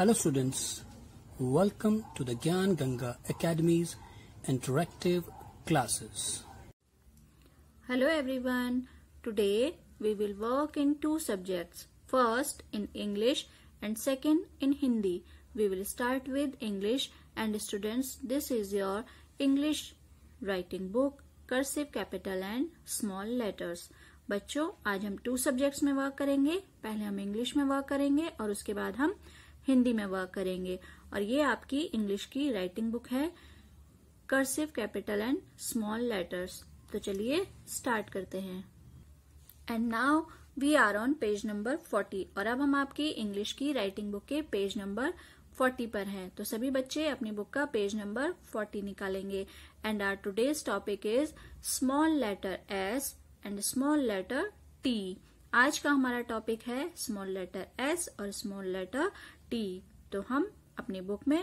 Hello students, welcome to the Gyan Ganga Academy's interactive classes. Hello everyone, today we will work in two subjects, first in English and second in Hindi. We will start with English and students this is your English writing book, cursive capital and small letters. बच्चों आज हम two subjects में work करेंगे पहले हम English में work करेंगे और उसके बाद हम हिंदी में वर्क करेंगे और ये आपकी इंग्लिश की राइटिंग बुक है cursive capital and small letters तो चलिए स्टार्ट करते हैं and now we are on page number forty और अब हम आपकी इंग्लिश की राइटिंग बुक के पेज नंबर फोर्टी पर हैं तो सभी बच्चे अपनी बुक का पेज नंबर फोर्टी निकालेंगे and our today's topic is small letter S and small letter T आज का हमारा टॉपिक है स्मॉल लेटर एस और स्मॉल लेटर टी तो हम अपनी बुक में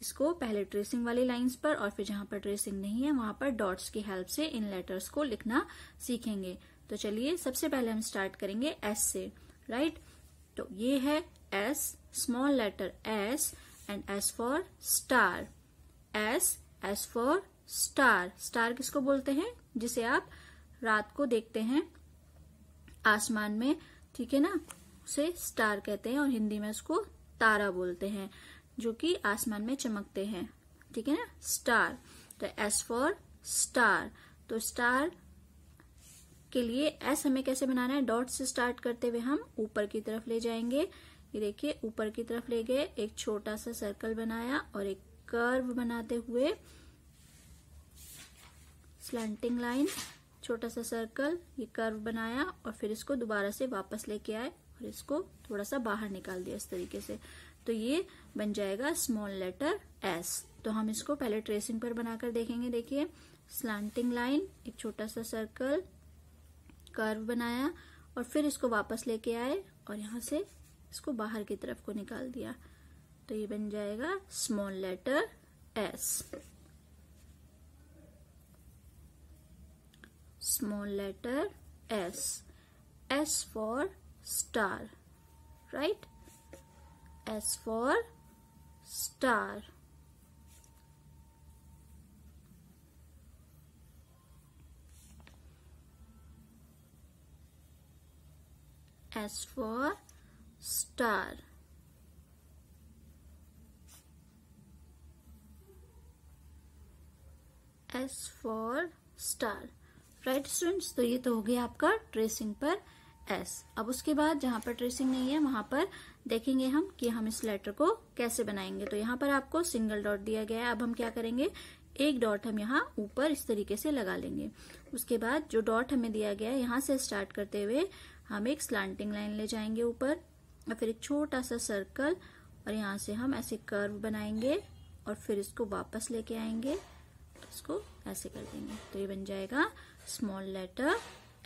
इसको पहले ट्रेसिंग वाली लाइंस पर और फिर जहां पर ट्रेसिंग नहीं है वहां पर डॉट्स की हेल्प से इन लेटर्स को लिखना सीखेंगे तो चलिए सबसे पहले हम स्टार्ट करेंगे एस से राइट तो ये है S small letter S and S for star S S for star star किसको बोलते हैं जिसे आप रात को देखते हैं आसमान में ठीक है ना उसे स्टार कहते हैं और हिंदी में उसको तारा बोलते हैं जो कि आसमान में चमकते हैं ठीक है ना स्टार तो एस फॉर स्टार तो स्टार के लिए एस हमें कैसे बनाना है डॉट से स्टार्ट करते हुए हम ऊपर की तरफ ले जाएंगे ये देखिए ऊपर की तरफ ले गए एक छोटा सा सर्कल बनाया और एक कर्व बनाते हुए स्लैंटिंग लाइन छोटा सा सर्कल ये कर्व बनाया और फिर इसको दोबारा से वापस लेके आए फिर इसको थोड़ा सा बाहर निकाल दिया इस तरीके से तो ये बन जाएगा स्मॉल लेटर एस तो हम इसको पहले ट्रेसिंग पर बनाकर देखेंगे देखिए स्लांटिंग लाइन एक छोटा सा सर्कल कर्व बनाया और फिर इसको वापस लेके आए और यहां से इसको बाहर की तरफ को निकाल दिया तो ये बन जाएगा small letter S small letter S S for star right s for star S for star. S for star. Right right, students तो ये तो हो गया आपका ट्रेसिंग पर एस अब उसके बाद जहां पर ट्रेसिंग नहीं है वहां पर देखेंगे हम कि हम इस लेटर को कैसे बनाएंगे तो यहां पर आपको सिंगल डॉट दिया गया है अब हम क्या करेंगे एक डॉट हम यहाँ ऊपर इस तरीके से लगा लेंगे उसके बाद जो डॉट हमें दिया गया है यहां से स्टार्ट करते हुए हम एक स्लांटिंग लाइन ले जाएंगे ऊपर और फिर एक छोटा सा सर्कल और यहां से हम ऐसे कर्व बनाएंगे और फिर इसको वापस लेके आएंगे तो इसको ऐसे कर देंगे तो ये बन जाएगा small letter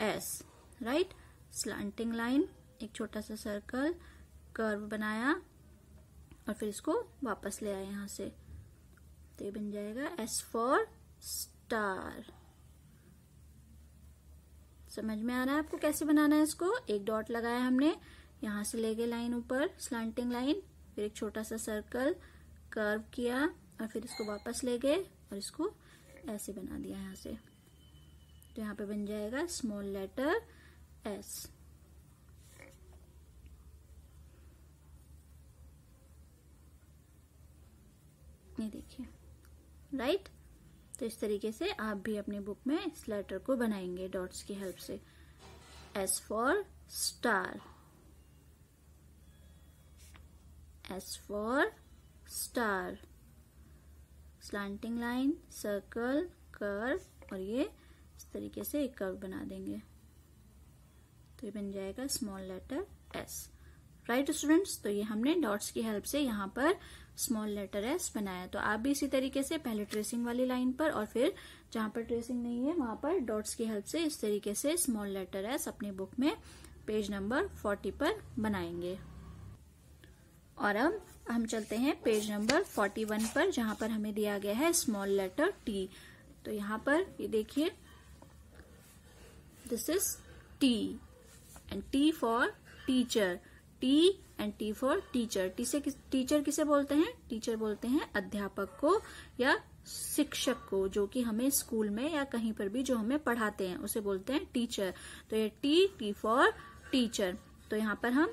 S right slanting line एक छोटा सा सर्कल कर्व बनाया और फिर इसको वापस ले आए यहां से तो ये बन जाएगा एस फॉर स्टार समझ में आ रहा है आपको कैसे बनाना है इसको एक डॉट लगाया हमने यहां से ले गए लाइन ऊपर स्लांटिंग लाइन फिर एक छोटा सा सर्कल कर्व किया और फिर इसको वापस ले गए और इसको ऐसे बना दिया यहां से तो यहां पे बन जाएगा स्मॉल लेटर S. ये देखिए राइट तो इस तरीके से आप भी अपनी बुक में इस लेटर को बनाएंगे डॉट्स की हेल्प से S for star S for star slanting line circle curve और ये इस तरीके से एक कर्व बना देंगे तो ये बन जाएगा small letter S right students तो ये हमने डॉट्स की हेल्प से यहाँ पर स्मॉल लेटर एस बनाया तो आप भी इसी तरीके से पहले ट्रेसिंग वाली लाइन पर और फिर जहां पर ट्रेसिंग नहीं है वहां पर डॉट्स की हेल्प से इस तरीके से स्मॉल लेटर एस अपनी बुक में पेज नंबर फोर्टी पर बनाएंगे और अब हम चलते हैं पेज नंबर फोर्टी वन पर जहां पर हमें दिया गया है स्मॉल लेटर टी तो यहां पर ये देखिए this is T and T for teacher T and T for teacher T से टीचर किसे बोलते हैं टीचर बोलते हैं अध्यापक को या शिक्षक को जो कि हमें स्कूल में या कहीं पर भी जो हमें पढ़ाते हैं उसे बोलते हैं टीचर तो ये टी टी फॉर टीचर तो यहाँ पर हम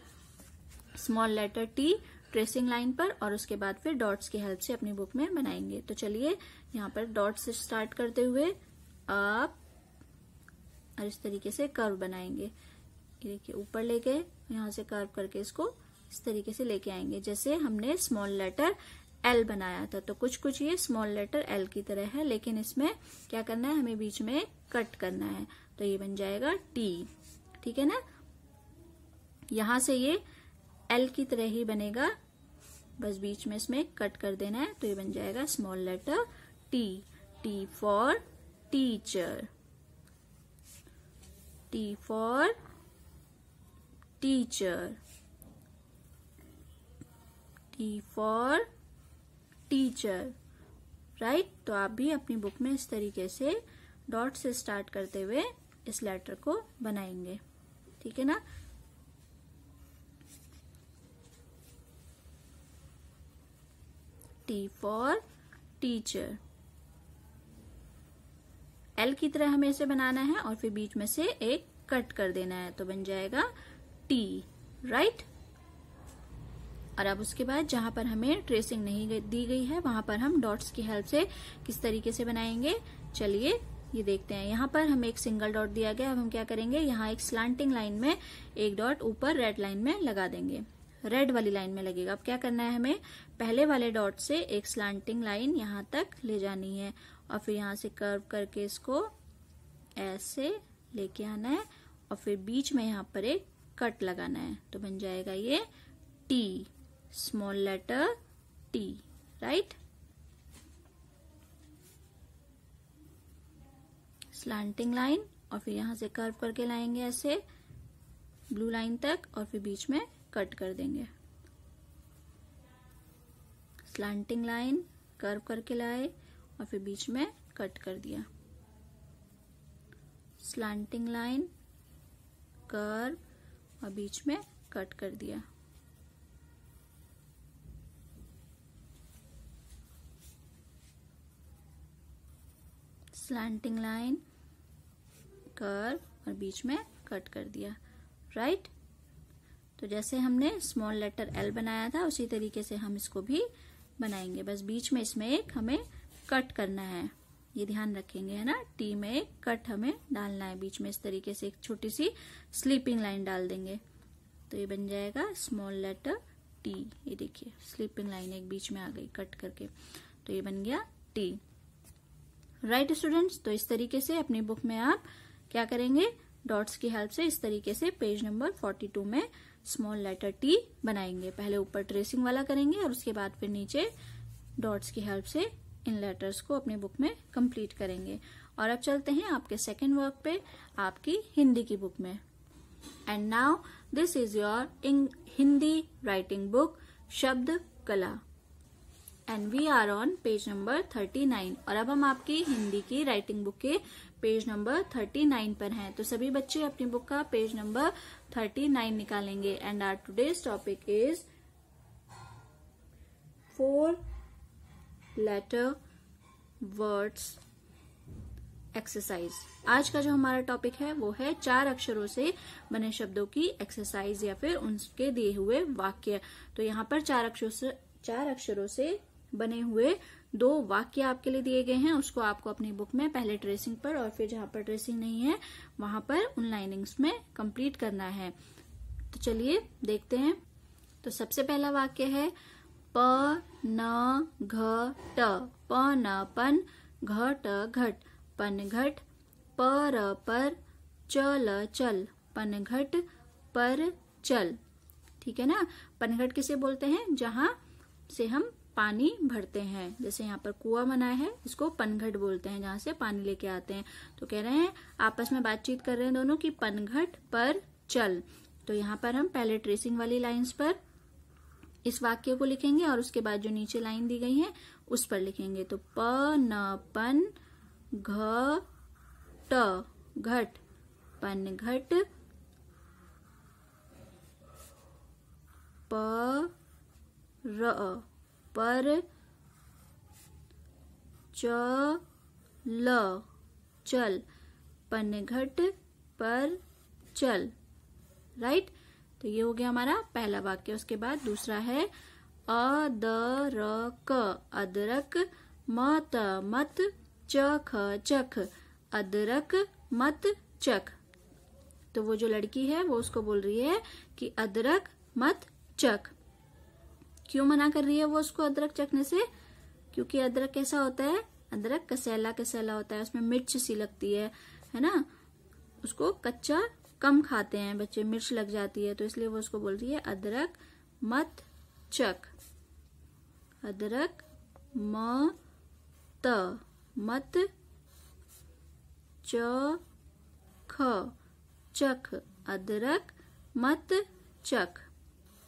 small letter T tracing line पर और उसके बाद फिर डॉट्स की हेल्प से अपनी बुक में बनाएंगे तो चलिए यहाँ पर डॉट्स से स्टार्ट करते हुए आप और इस तरीके से कर्व बनाएंगे ये देखिए ऊपर ले गए यहाँ से कर्व करके इसको इस तरीके से लेके आएंगे जैसे हमने स्मॉल लेटर एल बनाया था तो कुछ कुछ ये स्मॉल लेटर एल की तरह है लेकिन इसमें क्या करना है हमें बीच में कट करना है तो ये बन जाएगा टी ठीक है ना यहां से ये एल की तरह ही बनेगा बस बीच में इसमें कट कर देना है तो ये बन जाएगा small letter T T for teacher T for teacher T for teacher right तो आप भी अपनी बुक में इस तरीके से डॉट से स्टार्ट करते हुए इस लेटर को बनाएंगे ठीक है ना टी फॉर टीचर एल की तरह हमें इसे बनाना है और फिर बीच में से एक कट कर देना है तो बन जाएगा टी राइट और अब उसके बाद जहां पर हमें ट्रेसिंग नहीं दी गई है वहां पर हम डॉट्स की हेल्प से किस तरीके से बनाएंगे चलिए ये देखते हैं यहां पर हमें एक सिंगल डॉट दिया गया अब हम क्या करेंगे यहां एक स्लांटिंग लाइन में एक डॉट ऊपर रेड लाइन में लगा देंगे रेड वाली लाइन में लगेगा अब क्या करना है हमें पहले वाले डॉट से एक स्लांटिंग लाइन यहां तक ले जानी है और फिर यहां से कर्व करके इसको ऐसे लेके आना है और फिर बीच में यहां पर एक कट लगाना है तो बन जाएगा ये T small letter T right slanting line और फिर यहां से कर्व करके लाएंगे ऐसे ब्लू लाइन तक और फिर बीच में कट कर देंगे स्लांटिंग लाइन कर्व करके लाए और फिर बीच में कट कर दिया स्लांटिंग लाइन कर्व और बीच में कट कर दिया स्लैंटिंग लाइन कर और बीच में कट कर दिया राइट तो जैसे हमने स्मॉल लेटर एल बनाया था उसी तरीके से हम इसको भी बनाएंगे बस बीच में इसमें एक हमें कट करना है ये ध्यान रखेंगे है ना टी में एक कट हमें डालना है बीच में इस तरीके से एक छोटी सी स्लीपिंग लाइन डाल देंगे तो ये बन जाएगा स्मॉल लेटर टी ये देखिए स्लीपिंग लाइन एक बीच में आ गई कट करके तो ये बन गया टी राइट right, स्टूडेंट्स तो इस तरीके से अपनी बुक में आप क्या करेंगे डॉट्स की हेल्प से इस तरीके से पेज नंबर 42 में स्मॉल लेटर टी बनाएंगे पहले ऊपर ट्रेसिंग वाला करेंगे और उसके बाद फिर नीचे डॉट्स की हेल्प से इन लेटर्स को अपनी बुक में कंप्लीट करेंगे और अब चलते हैं आपके सेकेंड वर्क पे आपकी हिंदी की बुक में and now this is your Hindi writing book Shabd Kala and we are on page number thirty nine और अब हम आपकी हिंदी की राइटिंग बुक के पेज नंबर थर्टी नाइन पर हैं तो सभी बच्चे अपनी बुक का पेज नंबर थर्टी नाइन निकालेंगे and our today's topic is four letter words exercise आज का जो हमारा टॉपिक है वो है चार अक्षरों से बने शब्दों की एक्सरसाइज या फिर उनके दिए हुए वाक्य तो यहाँ पर चार अक्षरों से चार अक्षरों से बने हुए दो वाक्य आपके लिए दिए गए हैं उसको आपको अपनी बुक में पहले ट्रेसिंग पर और फिर जहां पर ट्रेसिंग नहीं है वहां पर उन लाइनिंग्स में कंप्लीट करना है तो चलिए देखते हैं तो सबसे पहला वाक्य है प न घ ट प न पन घ ट घट पनघट पर पर चल चल घट पर चल ठीक है ना पनघट किसे बोलते हैं जहां से हम पानी भरते हैं जैसे यहाँ पर कुआं बना है इसको पनघट बोलते हैं जहां से पानी लेके आते हैं तो कह रहे हैं आपस में बातचीत कर रहे हैं दोनों की पनघट पर चल तो यहाँ पर हम पहले ट्रेसिंग वाली लाइंस पर इस वाक्य को लिखेंगे और उसके बाद जो नीचे लाइन दी गई है उस पर लिखेंगे तो प न पन घ ट घट पन घट प र पर च ल चल पनघट पर चल राइट right? तो ये हो गया हमारा पहला वाक्य उसके बाद दूसरा है अदरक अदरक मत मत चख चख अदरक मत चख तो वो जो लड़की है वो उसको बोल रही है कि अदरक मत चख क्यों मना कर रही है वो उसको अदरक चखने से क्योंकि अदरक कैसा होता है अदरक कसैला कसैला होता है उसमें मिर्च सी लगती है है ना उसको कच्चा कम खाते हैं बच्चे मिर्च लग जाती है तो इसलिए वो उसको बोलती है अदरक मत चक अदरक म त मत च ख चख अदरक मत चख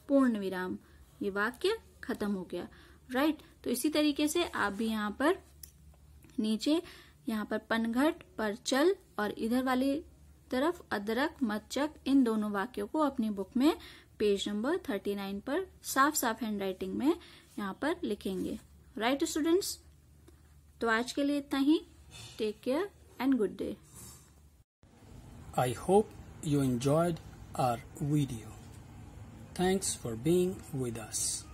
पूर्ण विराम ये वाक्य खत्म हो गया राइट तो इसी तरीके से आप भी यहाँ पर नीचे यहाँ पर पनघट पर चल और इधर वाली तरफ अदरक मच्छक इन दोनों वाक्यों को अपनी बुक में पेज नंबर थर्टी नाइन पर साफ साफ हैंड राइटिंग में यहाँ पर लिखेंगे राइट right, स्टूडेंट्स तो आज के लिए इतना ही take care and good day I hope you enjoyed our video thanks for being with